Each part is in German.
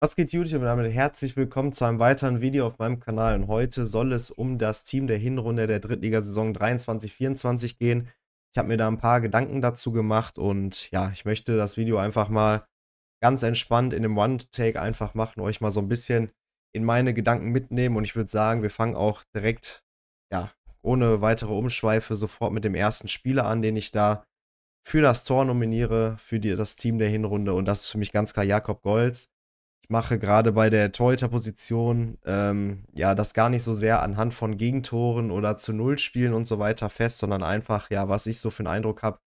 Was geht YouTube und damit herzlich willkommen zu einem weiteren Video auf meinem Kanal und heute soll es um das Team der Hinrunde der Drittligasaison 23-24 gehen. Ich habe mir da ein paar Gedanken dazu gemacht und ja, ich möchte das Video einfach mal ganz entspannt in einem One-Take einfach machen, euch mal so ein bisschen in meine Gedanken mitnehmen und ich würde sagen, wir fangen auch direkt, ja, ohne weitere Umschweife sofort mit dem ersten Spieler an, den ich da für das Tor nominiere, für die, das Team der Hinrunde und das ist für mich ganz klar Jakob Golz mache gerade bei der Torhüterposition ähm, ja das gar nicht so sehr anhand von Gegentoren oder zu Nullspielen und so weiter fest, sondern einfach, ja, was ich so für einen Eindruck habe,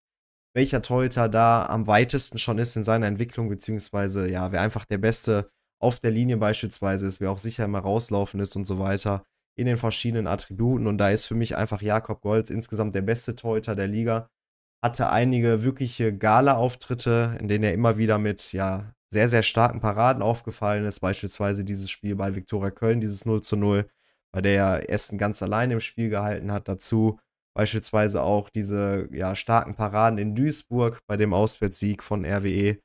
welcher Torhüter da am weitesten schon ist in seiner Entwicklung, beziehungsweise ja, wer einfach der Beste auf der Linie beispielsweise ist, wer auch sicher immer rauslaufen ist und so weiter, in den verschiedenen Attributen. Und da ist für mich einfach Jakob Golz insgesamt der beste Torhüter der Liga. Hatte einige wirkliche Gala-Auftritte, in denen er immer wieder mit ja, sehr, sehr starken Paraden aufgefallen ist. Beispielsweise dieses Spiel bei Viktoria Köln, dieses 0 zu 0, bei der ja Essen ganz allein im Spiel gehalten hat. Dazu beispielsweise auch diese ja, starken Paraden in Duisburg bei dem Auswärtssieg von RWE.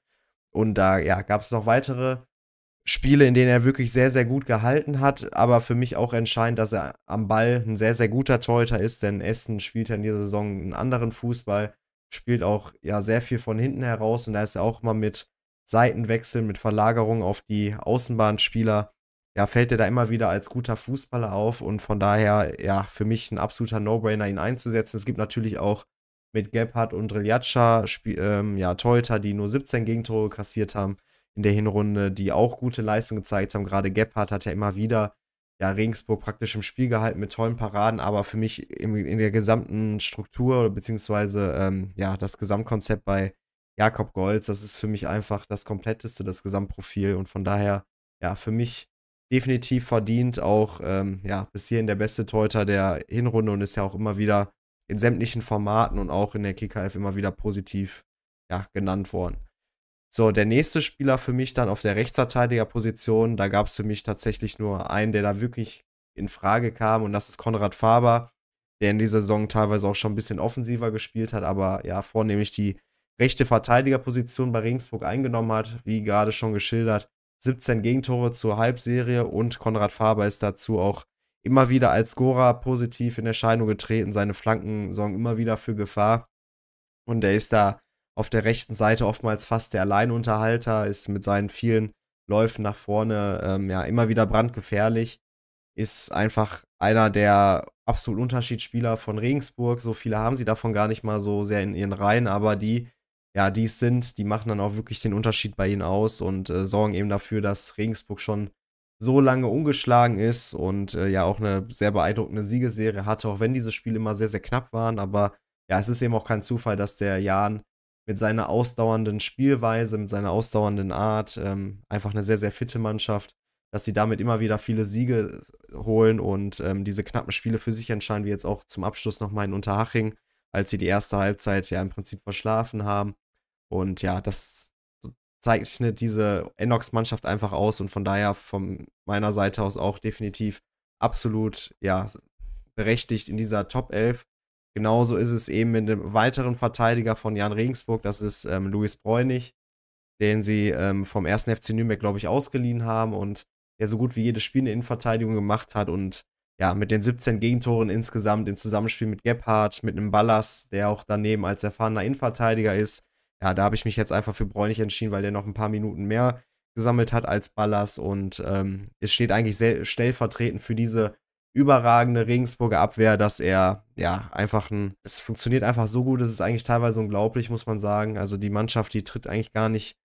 Und da ja, gab es noch weitere Spiele, in denen er wirklich sehr, sehr gut gehalten hat, aber für mich auch entscheidend, dass er am Ball ein sehr, sehr guter Torhüter ist, denn Essen spielt ja in dieser Saison einen anderen Fußball, spielt auch ja sehr viel von hinten heraus und da ist er auch mal mit Seitenwechseln, mit Verlagerung auf die Außenbahnspieler, ja, fällt er da immer wieder als guter Fußballer auf und von daher, ja, für mich ein absoluter No-Brainer, ihn einzusetzen. Es gibt natürlich auch mit Gebhardt und Riljatscha, ähm, ja, Teuter, die nur 17 Gegentore kassiert haben in der Hinrunde, die auch gute Leistung gezeigt haben. Gerade Gebhardt hat ja immer wieder ja, Regensburg praktisch im Spiel gehalten mit tollen Paraden, aber für mich in, in der gesamten Struktur beziehungsweise ähm, ja, das Gesamtkonzept bei Jakob Golz, das ist für mich einfach das kompletteste, das Gesamtprofil und von daher, ja, für mich definitiv verdient, auch ähm, ja, bis hierhin der beste Teuter der Hinrunde und ist ja auch immer wieder in sämtlichen Formaten und auch in der KKF immer wieder positiv ja, genannt worden. So, der nächste Spieler für mich dann auf der Rechtsverteidigerposition, da gab es für mich tatsächlich nur einen, der da wirklich in Frage kam und das ist Konrad Faber, der in dieser Saison teilweise auch schon ein bisschen offensiver gespielt hat, aber ja, vornehmlich die rechte Verteidigerposition bei Regensburg eingenommen hat, wie gerade schon geschildert. 17 Gegentore zur Halbserie und Konrad Faber ist dazu auch immer wieder als Scorer positiv in Erscheinung getreten. Seine Flanken sorgen immer wieder für Gefahr. Und er ist da auf der rechten Seite oftmals fast der Alleinunterhalter, ist mit seinen vielen Läufen nach vorne ähm, ja immer wieder brandgefährlich. Ist einfach einer der absolut Unterschiedsspieler von Regensburg. So viele haben sie davon gar nicht mal so sehr in ihren Reihen, aber die, ja, die es sind, die machen dann auch wirklich den Unterschied bei ihnen aus und äh, sorgen eben dafür, dass Regensburg schon so lange ungeschlagen ist und äh, ja auch eine sehr beeindruckende Siegeserie hatte, auch wenn diese Spiele immer sehr, sehr knapp waren. Aber ja, es ist eben auch kein Zufall, dass der Jan mit seiner ausdauernden Spielweise, mit seiner ausdauernden Art, ähm, einfach eine sehr, sehr fitte Mannschaft, dass sie damit immer wieder viele Siege holen und ähm, diese knappen Spiele für sich entscheiden, wie jetzt auch zum Abschluss nochmal in Unterhaching, als sie die erste Halbzeit ja im Prinzip verschlafen haben. Und ja, das zeichnet diese Enox-Mannschaft einfach aus und von daher von meiner Seite aus auch definitiv absolut ja, berechtigt in dieser Top 11. Genauso ist es eben mit dem weiteren Verteidiger von Jan Regensburg, das ist ähm, Luis Bräunig, den sie ähm, vom 1. FC Nürnberg, glaube ich, ausgeliehen haben und der so gut wie jedes Spiel eine Innenverteidigung gemacht hat und ja, mit den 17 Gegentoren insgesamt im Zusammenspiel mit Gebhardt, mit einem Ballas, der auch daneben als erfahrener Innenverteidiger ist, ja, da habe ich mich jetzt einfach für Bräunig entschieden, weil der noch ein paar Minuten mehr gesammelt hat als Ballas und ähm, es steht eigentlich sehr stellvertretend für diese überragende Regensburger Abwehr, dass er ja einfach ein, es funktioniert einfach so gut, es ist eigentlich teilweise unglaublich, muss man sagen. Also die Mannschaft, die tritt eigentlich gar nicht,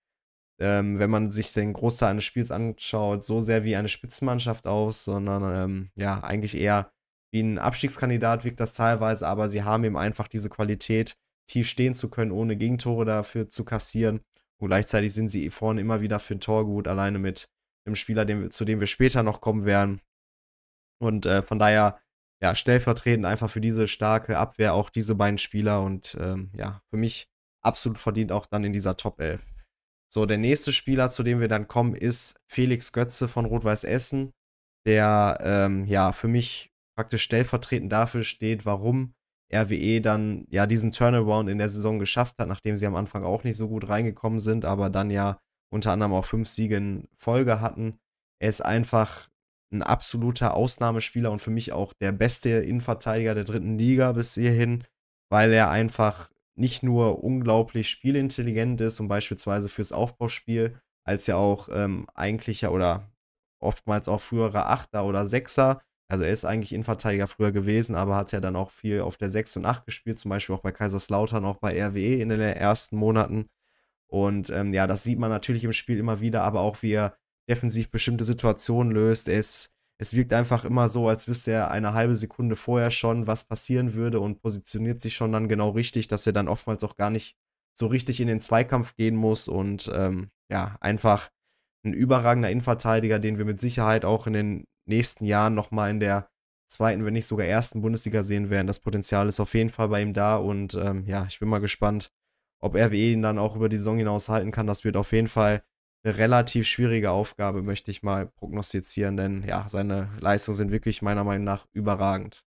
ähm, wenn man sich den Großteil eines Spiels anschaut, so sehr wie eine Spitzenmannschaft aus, sondern ähm, ja eigentlich eher wie ein Abstiegskandidat wirkt das teilweise, aber sie haben eben einfach diese Qualität, tief stehen zu können, ohne Gegentore dafür zu kassieren. Und gleichzeitig sind sie vorne immer wieder für ein Tor gut, alleine mit einem Spieler, dem, zu dem wir später noch kommen werden. Und äh, von daher, ja, stellvertretend einfach für diese starke Abwehr auch diese beiden Spieler und ähm, ja, für mich absolut verdient auch dann in dieser Top 11. So, der nächste Spieler, zu dem wir dann kommen, ist Felix Götze von Rot-Weiß Essen, der ähm, ja für mich praktisch stellvertretend dafür steht, warum RWE dann ja diesen Turnaround in der Saison geschafft hat, nachdem sie am Anfang auch nicht so gut reingekommen sind, aber dann ja unter anderem auch fünf Siege in Folge hatten. Er ist einfach ein absoluter Ausnahmespieler und für mich auch der beste Innenverteidiger der dritten Liga bis hierhin, weil er einfach nicht nur unglaublich spielintelligent ist und beispielsweise fürs Aufbauspiel, als ja auch ähm, eigentlicher oder oftmals auch früherer Achter oder Sechser also er ist eigentlich Innenverteidiger früher gewesen, aber hat ja dann auch viel auf der 6 und 8 gespielt, zum Beispiel auch bei Kaiserslautern, auch bei RWE in den ersten Monaten. Und ähm, ja, das sieht man natürlich im Spiel immer wieder, aber auch wie er defensiv bestimmte Situationen löst. Es, es wirkt einfach immer so, als wüsste er eine halbe Sekunde vorher schon, was passieren würde und positioniert sich schon dann genau richtig, dass er dann oftmals auch gar nicht so richtig in den Zweikampf gehen muss und ähm, ja, einfach ein überragender Innenverteidiger, den wir mit Sicherheit auch in den nächsten Jahren nochmal in der zweiten, wenn nicht sogar ersten Bundesliga sehen werden. Das Potenzial ist auf jeden Fall bei ihm da und ähm, ja, ich bin mal gespannt, ob RWE ihn dann auch über die Saison hinaus halten kann. Das wird auf jeden Fall eine relativ schwierige Aufgabe, möchte ich mal prognostizieren, denn ja, seine Leistungen sind wirklich meiner Meinung nach überragend.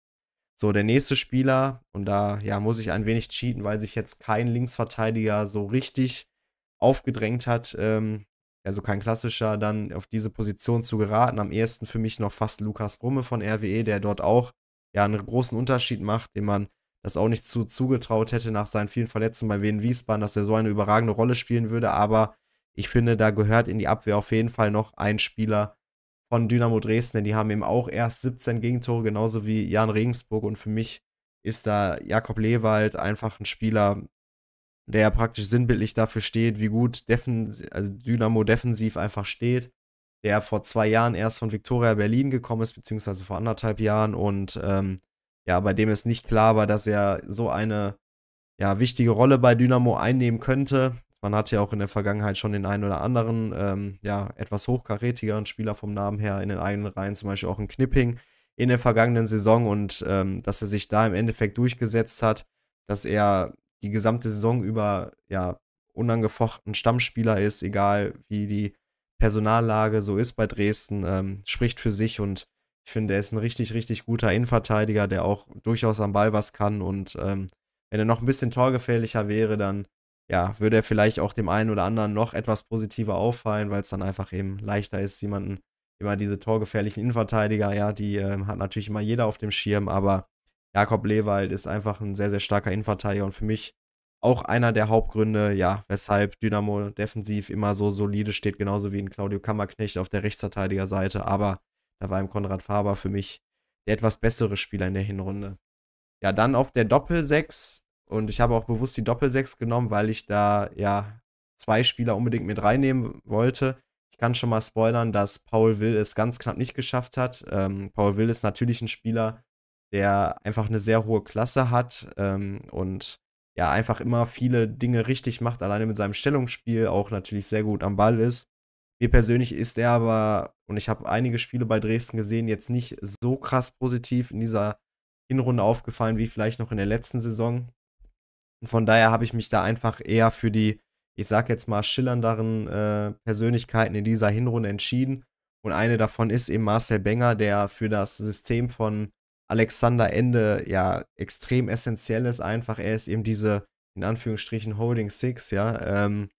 So, der nächste Spieler, und da ja, muss ich ein wenig cheaten, weil sich jetzt kein Linksverteidiger so richtig aufgedrängt hat, ähm, also kein klassischer, dann auf diese Position zu geraten. Am ehesten für mich noch fast Lukas Brumme von RWE, der dort auch ja einen großen Unterschied macht, dem man das auch nicht zu zugetraut hätte nach seinen vielen Verletzungen bei Wien Wiesbaden, dass er so eine überragende Rolle spielen würde. Aber ich finde, da gehört in die Abwehr auf jeden Fall noch ein Spieler von Dynamo Dresden, denn die haben eben auch erst 17 Gegentore, genauso wie Jan Regensburg. Und für mich ist da Jakob Lewald einfach ein Spieler, der ja praktisch sinnbildlich dafür steht, wie gut Defen also Dynamo defensiv einfach steht, der vor zwei Jahren erst von Victoria Berlin gekommen ist, beziehungsweise vor anderthalb Jahren und ähm, ja, bei dem es nicht klar war, dass er so eine ja, wichtige Rolle bei Dynamo einnehmen könnte. Man hat ja auch in der Vergangenheit schon den einen oder anderen, ähm, ja, etwas hochkarätigeren Spieler vom Namen her in den eigenen Reihen, zum Beispiel auch in Knipping in der vergangenen Saison und ähm, dass er sich da im Endeffekt durchgesetzt hat, dass er die gesamte Saison über ja unangefochten Stammspieler ist, egal wie die Personallage so ist bei Dresden, ähm, spricht für sich und ich finde, er ist ein richtig, richtig guter Innenverteidiger, der auch durchaus am Ball was kann und ähm, wenn er noch ein bisschen torgefährlicher wäre, dann ja, würde er vielleicht auch dem einen oder anderen noch etwas positiver auffallen, weil es dann einfach eben leichter ist, jemanden immer diese torgefährlichen Innenverteidiger, ja, die äh, hat natürlich immer jeder auf dem Schirm, aber Jakob Lewald ist einfach ein sehr, sehr starker Innenverteidiger und für mich auch einer der Hauptgründe, ja, weshalb Dynamo defensiv immer so solide steht, genauso wie ein Claudio Kammerknecht auf der Rechtsverteidigerseite. Aber da war im Konrad Faber für mich der etwas bessere Spieler in der Hinrunde. Ja, dann auf der Doppel-6 und ich habe auch bewusst die Doppel-6 genommen, weil ich da ja zwei Spieler unbedingt mit reinnehmen wollte. Ich kann schon mal spoilern, dass Paul Will es ganz knapp nicht geschafft hat. Ähm, Paul Will ist natürlich ein Spieler, der einfach eine sehr hohe Klasse hat ähm, und ja, einfach immer viele Dinge richtig macht, alleine mit seinem Stellungsspiel auch natürlich sehr gut am Ball ist. Mir persönlich ist er aber, und ich habe einige Spiele bei Dresden gesehen, jetzt nicht so krass positiv in dieser Hinrunde aufgefallen wie vielleicht noch in der letzten Saison. Und von daher habe ich mich da einfach eher für die, ich sag jetzt mal, schillernderen äh, Persönlichkeiten in dieser Hinrunde entschieden. Und eine davon ist eben Marcel Benger, der für das System von Alexander Ende ja extrem essentiell ist einfach. Er ist eben diese, in Anführungsstrichen, Holding Six, ja, ähm,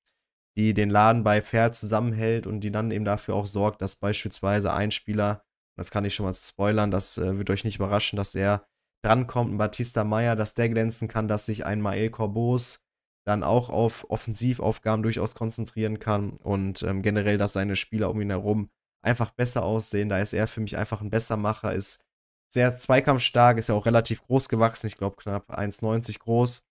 die den Laden bei Fair zusammenhält und die dann eben dafür auch sorgt, dass beispielsweise ein Spieler, das kann ich schon mal spoilern, das äh, wird euch nicht überraschen, dass er drankommt, ein Batista Meyer, dass der glänzen kann, dass sich ein Mael Corbos dann auch auf Offensivaufgaben durchaus konzentrieren kann und ähm, generell, dass seine Spieler um ihn herum einfach besser aussehen. Da ist er für mich einfach ein Bessermacher, ist sehr zweikampfstark, ist ja auch relativ groß gewachsen, ich glaube knapp 1,90 groß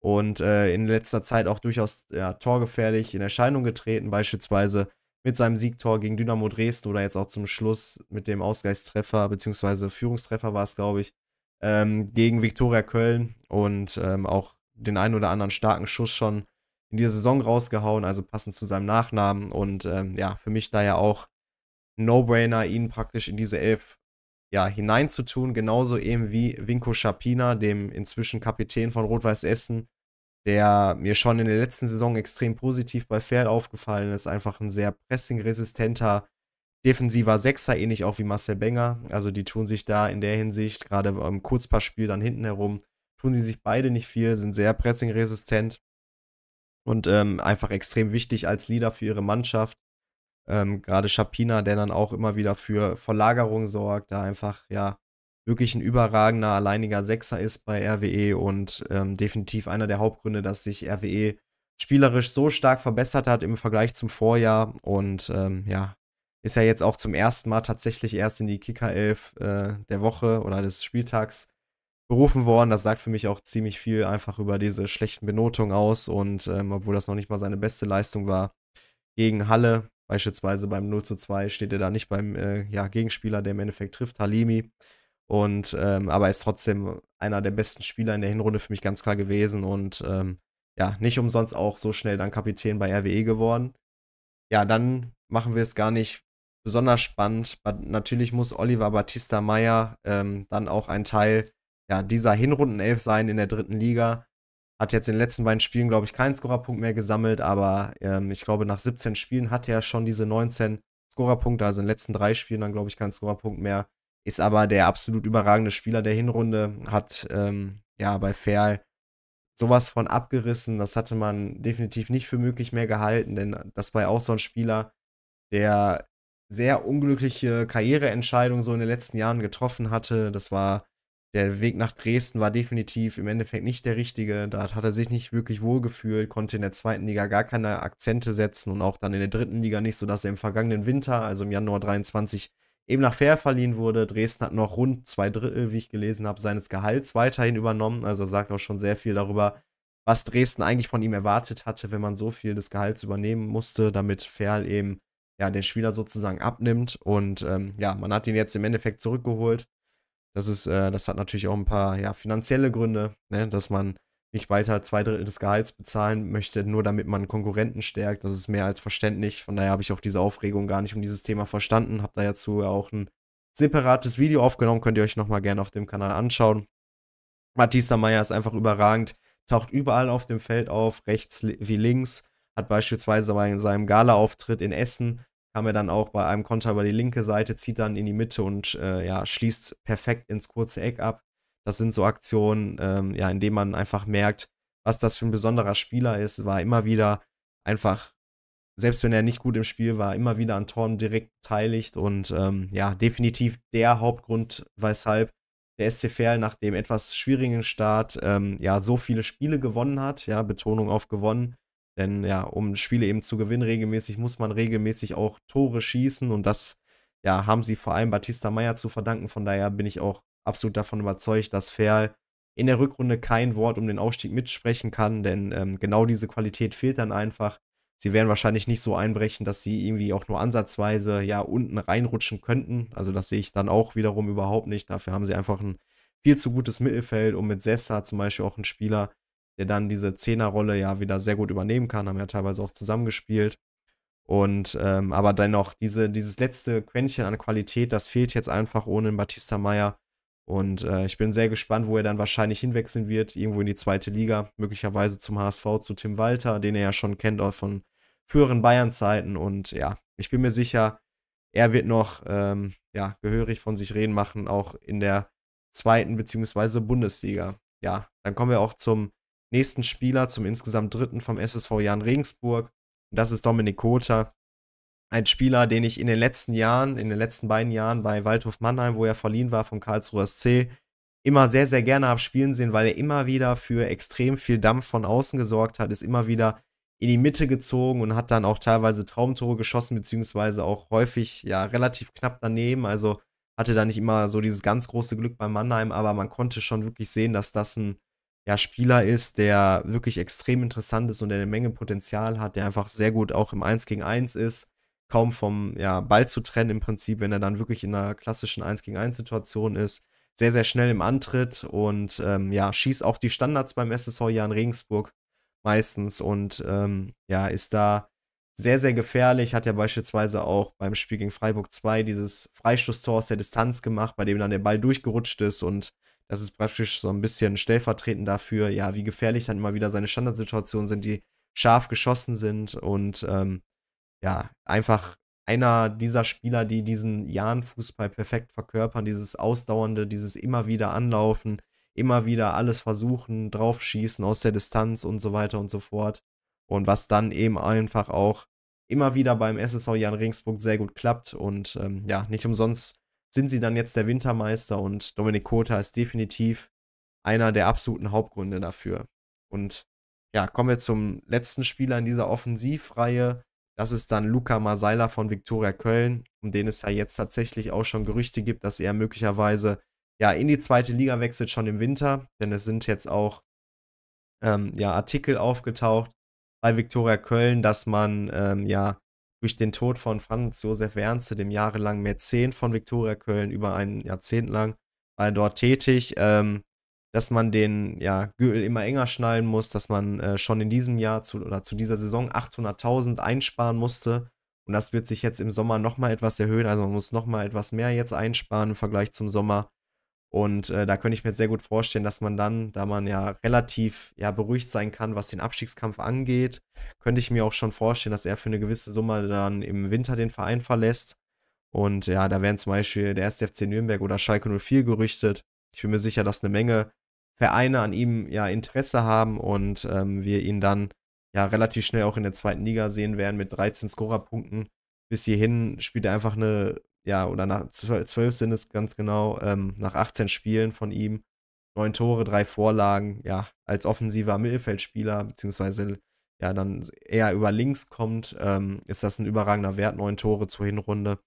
und äh, in letzter Zeit auch durchaus ja, torgefährlich in Erscheinung getreten, beispielsweise mit seinem Siegtor gegen Dynamo Dresden oder jetzt auch zum Schluss mit dem Ausgleichstreffer beziehungsweise Führungstreffer war es, glaube ich, ähm, gegen Viktoria Köln und ähm, auch den einen oder anderen starken Schuss schon in dieser Saison rausgehauen, also passend zu seinem Nachnamen und ähm, ja, für mich da ja auch No-Brainer, ihn praktisch in diese Elf ja, hineinzutun, genauso eben wie Vinko Schapina, dem inzwischen Kapitän von Rot-Weiß Essen, der mir schon in der letzten Saison extrem positiv bei Pferd aufgefallen ist. Einfach ein sehr pressingresistenter, defensiver Sechser, ähnlich auch wie Marcel Benger. Also die tun sich da in der Hinsicht, gerade im Kurzpassspiel dann hinten herum, tun sie sich beide nicht viel, sind sehr pressingresistent und ähm, einfach extrem wichtig als Leader für ihre Mannschaft. Ähm, Gerade Schapina, der dann auch immer wieder für Verlagerung sorgt, da einfach ja wirklich ein überragender alleiniger Sechser ist bei RWE und ähm, definitiv einer der Hauptgründe, dass sich RWE spielerisch so stark verbessert hat im Vergleich zum Vorjahr und ähm, ja, ist ja jetzt auch zum ersten Mal tatsächlich erst in die kicker 11 äh, der Woche oder des Spieltags berufen worden. Das sagt für mich auch ziemlich viel einfach über diese schlechten Benotungen aus und ähm, obwohl das noch nicht mal seine beste Leistung war gegen Halle, Beispielsweise beim 0 zu 2 steht er da nicht beim äh, ja, Gegenspieler, der im Endeffekt trifft, Halimi. Und ähm, aber ist trotzdem einer der besten Spieler in der Hinrunde für mich ganz klar gewesen und ähm, ja, nicht umsonst auch so schnell dann Kapitän bei RWE geworden. Ja, dann machen wir es gar nicht besonders spannend. Natürlich muss Oliver Batista Meyer ähm, dann auch ein Teil ja, dieser Hinrundenelf sein in der dritten Liga. Hat jetzt in den letzten beiden Spielen, glaube ich, keinen Scorerpunkt mehr gesammelt, aber ähm, ich glaube, nach 17 Spielen hat er schon diese 19 Scorerpunkte, also in den letzten drei Spielen dann, glaube ich, keinen Scorerpunkt mehr. Ist aber der absolut überragende Spieler der Hinrunde, hat ähm, ja bei Ferl sowas von abgerissen. Das hatte man definitiv nicht für möglich mehr gehalten, denn das war ja auch so ein Spieler, der sehr unglückliche Karriereentscheidungen so in den letzten Jahren getroffen hatte. Das war der Weg nach Dresden war definitiv im Endeffekt nicht der richtige. Da hat er sich nicht wirklich wohlgefühlt, konnte in der zweiten Liga gar keine Akzente setzen und auch dann in der dritten Liga nicht, sodass er im vergangenen Winter, also im Januar 23, eben nach Fair verliehen wurde. Dresden hat noch rund zwei Drittel, wie ich gelesen habe, seines Gehalts weiterhin übernommen. Also sagt auch schon sehr viel darüber, was Dresden eigentlich von ihm erwartet hatte, wenn man so viel des Gehalts übernehmen musste, damit Ferl eben ja den Spieler sozusagen abnimmt. Und ähm, ja, man hat ihn jetzt im Endeffekt zurückgeholt. Das ist, äh, das hat natürlich auch ein paar ja, finanzielle Gründe, ne? dass man nicht weiter zwei Drittel des Gehalts bezahlen möchte, nur damit man Konkurrenten stärkt. Das ist mehr als verständlich. Von daher habe ich auch diese Aufregung gar nicht um dieses Thema verstanden. Habe dazu auch ein separates Video aufgenommen, könnt ihr euch nochmal gerne auf dem Kanal anschauen. Matisse Meyer ist einfach überragend, taucht überall auf dem Feld auf, rechts wie links, hat beispielsweise bei seinem Gala-Auftritt in Essen kam er dann auch bei einem Konter über die linke Seite, zieht dann in die Mitte und äh, ja, schließt perfekt ins kurze Eck ab. Das sind so Aktionen, ähm, ja, in denen man einfach merkt, was das für ein besonderer Spieler ist, war immer wieder einfach, selbst wenn er nicht gut im Spiel war, immer wieder an Toren direkt beteiligt und ähm, ja, definitiv der Hauptgrund, weshalb der SC nach dem etwas schwierigen Start ähm, ja so viele Spiele gewonnen hat, ja, Betonung auf gewonnen, denn ja, um Spiele eben zu gewinnen regelmäßig, muss man regelmäßig auch Tore schießen und das ja, haben sie vor allem Batista Meyer zu verdanken. Von daher bin ich auch absolut davon überzeugt, dass Ferl in der Rückrunde kein Wort um den Aufstieg mitsprechen kann, denn ähm, genau diese Qualität fehlt dann einfach. Sie werden wahrscheinlich nicht so einbrechen, dass sie irgendwie auch nur ansatzweise ja unten reinrutschen könnten. Also das sehe ich dann auch wiederum überhaupt nicht. Dafür haben sie einfach ein viel zu gutes Mittelfeld, um mit Sessa zum Beispiel auch einen Spieler der dann diese Zehnerrolle ja wieder sehr gut übernehmen kann, haben ja teilweise auch zusammengespielt. Und ähm, aber dennoch, diese, dieses letzte Quäntchen an Qualität, das fehlt jetzt einfach ohne Batista Meyer. Und äh, ich bin sehr gespannt, wo er dann wahrscheinlich hinwechseln wird, irgendwo in die zweite Liga, möglicherweise zum HSV, zu Tim Walter, den er ja schon kennt auch von früheren Bayern-Zeiten. Und ja, ich bin mir sicher, er wird noch ähm, ja, gehörig von sich reden machen, auch in der zweiten bzw. Bundesliga. Ja, dann kommen wir auch zum nächsten Spieler, zum insgesamt dritten vom SSV Jan Regensburg. Und das ist Dominik Kota. Ein Spieler, den ich in den letzten Jahren, in den letzten beiden Jahren bei Waldhof Mannheim, wo er verliehen war vom Karlsruher SC, immer sehr, sehr gerne habe spielen sehen, weil er immer wieder für extrem viel Dampf von außen gesorgt hat, ist immer wieder in die Mitte gezogen und hat dann auch teilweise Traumtore geschossen, beziehungsweise auch häufig ja relativ knapp daneben. Also hatte da nicht immer so dieses ganz große Glück bei Mannheim, aber man konnte schon wirklich sehen, dass das ein ja, Spieler ist, der wirklich extrem interessant ist und der eine Menge Potenzial hat, der einfach sehr gut auch im 1 gegen 1 ist, kaum vom ja, Ball zu trennen im Prinzip, wenn er dann wirklich in einer klassischen 1 gegen 1 Situation ist. Sehr, sehr schnell im Antritt und ähm, ja, schießt auch die Standards beim SSV Jan Regensburg meistens und ähm, ja, ist da sehr, sehr gefährlich. Hat ja beispielsweise auch beim Spiel gegen Freiburg 2 dieses Freistoßtor aus der Distanz gemacht, bei dem dann der Ball durchgerutscht ist und das ist praktisch so ein bisschen stellvertretend dafür, ja, wie gefährlich dann immer wieder seine Standardsituationen sind, die scharf geschossen sind und ähm, ja, einfach einer dieser Spieler, die diesen Jahren-Fußball perfekt verkörpern, dieses Ausdauernde, dieses immer wieder anlaufen, immer wieder alles versuchen, draufschießen aus der Distanz und so weiter und so fort. Und was dann eben einfach auch immer wieder beim SSV Jan Ringsburg sehr gut klappt und ähm, ja, nicht umsonst sind sie dann jetzt der Wintermeister und Dominik Kota ist definitiv einer der absoluten Hauptgründe dafür. Und ja, kommen wir zum letzten Spieler in dieser Offensivreihe. Das ist dann Luca Masaila von Viktoria Köln, um den es ja jetzt tatsächlich auch schon Gerüchte gibt, dass er möglicherweise ja in die zweite Liga wechselt schon im Winter, denn es sind jetzt auch ähm, ja Artikel aufgetaucht bei Viktoria Köln, dass man ähm, ja durch den Tod von Franz Josef Wernze, dem jahrelang Mäzen von Viktoria Köln, über ein Jahrzehnt lang, war er dort tätig, ähm, dass man den ja, Gürtel immer enger schnallen muss, dass man äh, schon in diesem Jahr zu, oder zu dieser Saison 800.000 einsparen musste. Und das wird sich jetzt im Sommer nochmal etwas erhöhen. Also man muss nochmal etwas mehr jetzt einsparen im Vergleich zum Sommer. Und äh, da könnte ich mir sehr gut vorstellen, dass man dann, da man ja relativ ja, beruhigt sein kann, was den Abstiegskampf angeht, könnte ich mir auch schon vorstellen, dass er für eine gewisse Summe dann im Winter den Verein verlässt. Und ja, da wären zum Beispiel der 1. FC Nürnberg oder Schalke 04 gerüchtet. Ich bin mir sicher, dass eine Menge Vereine an ihm ja Interesse haben und ähm, wir ihn dann ja relativ schnell auch in der zweiten Liga sehen werden mit 13 Scorerpunkten. Bis hierhin spielt er einfach eine ja, oder nach zwölf sind es ganz genau, ähm, nach 18 Spielen von ihm, neun Tore, drei Vorlagen, ja, als offensiver Mittelfeldspieler, beziehungsweise ja, dann eher über links kommt, ähm, ist das ein überragender Wert, neun Tore zur Hinrunde.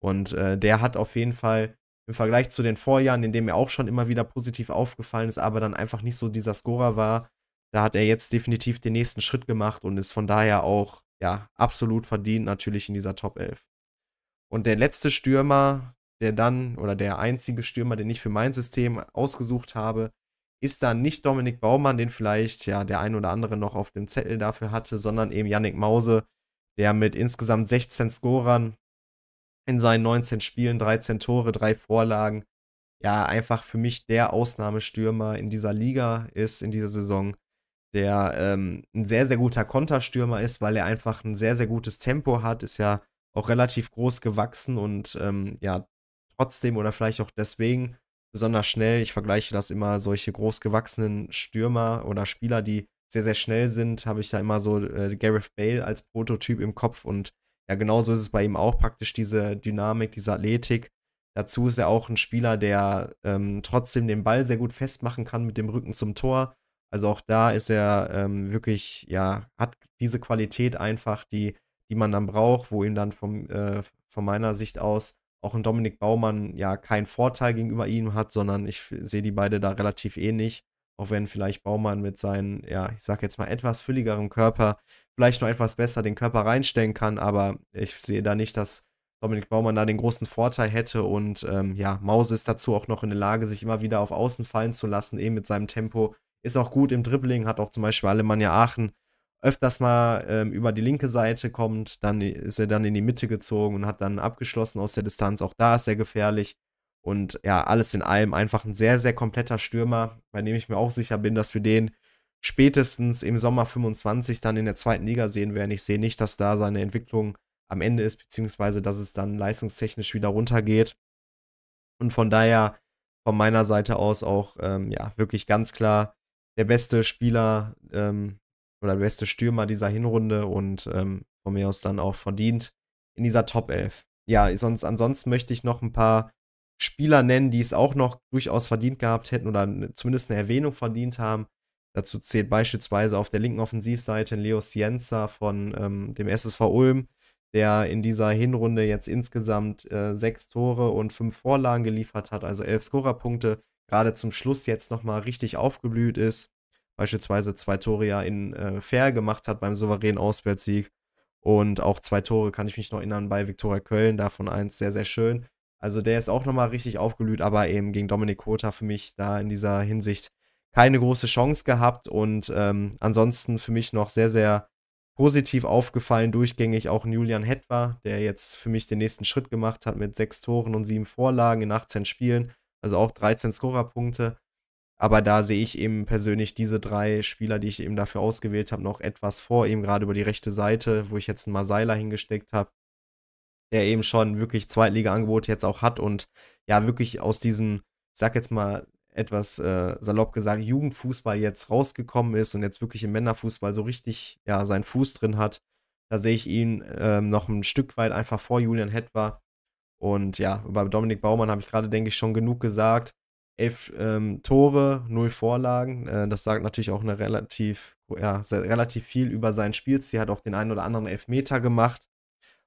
Und äh, der hat auf jeden Fall im Vergleich zu den Vorjahren, in dem er auch schon immer wieder positiv aufgefallen ist, aber dann einfach nicht so dieser Scorer war, da hat er jetzt definitiv den nächsten Schritt gemacht und ist von daher auch ja absolut verdient natürlich in dieser Top 11. Und der letzte Stürmer, der dann, oder der einzige Stürmer, den ich für mein System ausgesucht habe, ist dann nicht Dominik Baumann, den vielleicht ja der ein oder andere noch auf dem Zettel dafür hatte, sondern eben Yannick Mause, der mit insgesamt 16 Scorern in seinen 19 Spielen, 13 Tore, 3 Vorlagen, ja, einfach für mich der Ausnahmestürmer in dieser Liga ist, in dieser Saison, der ähm, ein sehr, sehr guter Konterstürmer ist, weil er einfach ein sehr, sehr gutes Tempo hat, ist ja auch relativ groß gewachsen und ähm, ja, trotzdem oder vielleicht auch deswegen besonders schnell. Ich vergleiche das immer, solche groß gewachsenen Stürmer oder Spieler, die sehr, sehr schnell sind, habe ich da immer so äh, Gareth Bale als Prototyp im Kopf und ja, genauso ist es bei ihm auch praktisch diese Dynamik, diese Athletik. Dazu ist er auch ein Spieler, der ähm, trotzdem den Ball sehr gut festmachen kann mit dem Rücken zum Tor. Also auch da ist er ähm, wirklich, ja, hat diese Qualität einfach, die die man dann braucht, wo ihm dann vom, äh, von meiner Sicht aus auch ein Dominik Baumann ja keinen Vorteil gegenüber ihm hat, sondern ich sehe die beide da relativ ähnlich. Auch wenn vielleicht Baumann mit seinem, ja, ich sag jetzt mal etwas fülligeren Körper vielleicht noch etwas besser den Körper reinstellen kann, aber ich sehe da nicht, dass Dominik Baumann da den großen Vorteil hätte und ähm, ja, Maus ist dazu auch noch in der Lage, sich immer wieder auf Außen fallen zu lassen, eben mit seinem Tempo. Ist auch gut im Dribbling, hat auch zum Beispiel Alemannia Aachen öfters mal ähm, über die linke Seite kommt, dann ist er dann in die Mitte gezogen und hat dann abgeschlossen aus der Distanz. Auch da ist er gefährlich. Und ja, alles in allem einfach ein sehr, sehr kompletter Stürmer, bei dem ich mir auch sicher bin, dass wir den spätestens im Sommer 25 dann in der zweiten Liga sehen werden. Ich sehe nicht, dass da seine Entwicklung am Ende ist, beziehungsweise dass es dann leistungstechnisch wieder runtergeht. Und von daher von meiner Seite aus auch ähm, ja wirklich ganz klar der beste Spieler ähm, oder der beste Stürmer dieser Hinrunde und ähm, von mir aus dann auch verdient in dieser Top 11. Ja, sonst, ansonsten möchte ich noch ein paar Spieler nennen, die es auch noch durchaus verdient gehabt hätten oder zumindest eine Erwähnung verdient haben. Dazu zählt beispielsweise auf der linken Offensivseite Leo Sienza von ähm, dem SSV Ulm, der in dieser Hinrunde jetzt insgesamt äh, sechs Tore und fünf Vorlagen geliefert hat, also elf Scorerpunkte, gerade zum Schluss jetzt nochmal richtig aufgeblüht ist beispielsweise zwei Tore ja in äh, Fair gemacht hat beim souveränen Auswärtssieg. Und auch zwei Tore kann ich mich noch erinnern bei Viktoria Köln, davon eins sehr, sehr schön. Also der ist auch nochmal richtig aufgelüht, aber eben gegen Dominik Kota für mich da in dieser Hinsicht keine große Chance gehabt und ähm, ansonsten für mich noch sehr, sehr positiv aufgefallen, durchgängig auch Julian Hetwa, der jetzt für mich den nächsten Schritt gemacht hat mit sechs Toren und sieben Vorlagen in 18 Spielen, also auch 13 Scorerpunkte. Aber da sehe ich eben persönlich diese drei Spieler, die ich eben dafür ausgewählt habe, noch etwas vor, eben gerade über die rechte Seite, wo ich jetzt einen Maseiler hingesteckt habe, der eben schon wirklich zweitliga angebote jetzt auch hat und ja wirklich aus diesem, ich sag jetzt mal etwas äh, salopp gesagt, Jugendfußball jetzt rausgekommen ist und jetzt wirklich im Männerfußball so richtig ja seinen Fuß drin hat. Da sehe ich ihn äh, noch ein Stück weit einfach vor Julian Hetwa. Und ja, über Dominik Baumann habe ich gerade, denke ich, schon genug gesagt elf ähm, Tore, null Vorlagen. Äh, das sagt natürlich auch eine relativ, ja, sehr, relativ viel über sein Spielstil. Hat auch den einen oder anderen Elfmeter gemacht.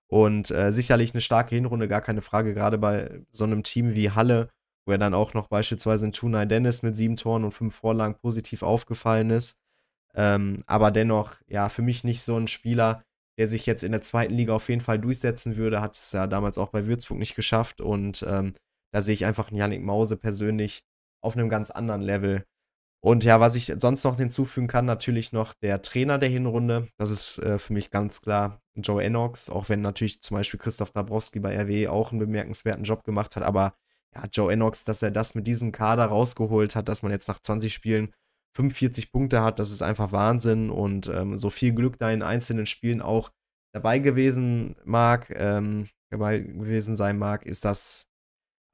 Und äh, sicherlich eine starke Hinrunde, gar keine Frage, gerade bei so einem Team wie Halle, wo er dann auch noch beispielsweise in Tunai Dennis mit sieben Toren und fünf Vorlagen positiv aufgefallen ist. Ähm, aber dennoch, ja, für mich nicht so ein Spieler, der sich jetzt in der zweiten Liga auf jeden Fall durchsetzen würde. Hat es ja damals auch bei Würzburg nicht geschafft und ähm, da sehe ich einfach einen Yannick Mause persönlich auf einem ganz anderen Level. Und ja, was ich sonst noch hinzufügen kann, natürlich noch der Trainer der Hinrunde. Das ist äh, für mich ganz klar Joe Ennox, auch wenn natürlich zum Beispiel Christoph Dabrowski bei RW e auch einen bemerkenswerten Job gemacht hat. Aber ja, Joe Ennox, dass er das mit diesem Kader rausgeholt hat, dass man jetzt nach 20 Spielen 45 Punkte hat, das ist einfach Wahnsinn. Und ähm, so viel Glück da in einzelnen Spielen auch dabei gewesen mag, ähm, dabei gewesen sein mag, ist das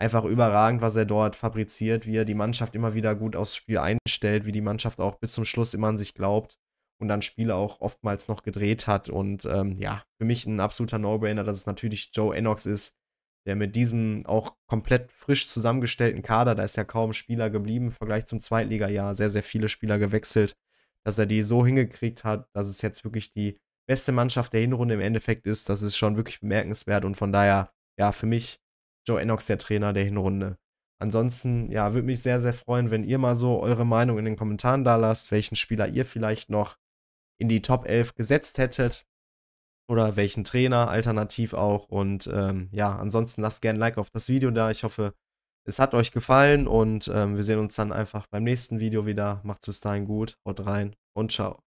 einfach überragend, was er dort fabriziert, wie er die Mannschaft immer wieder gut aufs Spiel einstellt, wie die Mannschaft auch bis zum Schluss immer an sich glaubt und dann Spiele auch oftmals noch gedreht hat. Und ähm, ja, für mich ein absoluter No-Brainer, dass es natürlich Joe Enox ist, der mit diesem auch komplett frisch zusammengestellten Kader, da ist ja kaum Spieler geblieben im Vergleich zum Zweitliga-Jahr, sehr, sehr viele Spieler gewechselt, dass er die so hingekriegt hat, dass es jetzt wirklich die beste Mannschaft der Hinrunde im Endeffekt ist. Das ist schon wirklich bemerkenswert und von daher, ja, für mich Joe Enox der Trainer der Hinrunde. Ansonsten, ja, würde mich sehr, sehr freuen, wenn ihr mal so eure Meinung in den Kommentaren da lasst, welchen Spieler ihr vielleicht noch in die Top 11 gesetzt hättet oder welchen Trainer alternativ auch. Und ähm, ja, ansonsten lasst gerne ein Like auf das Video da. Ich hoffe, es hat euch gefallen und ähm, wir sehen uns dann einfach beim nächsten Video wieder. Macht's bis dahin gut, haut rein und ciao.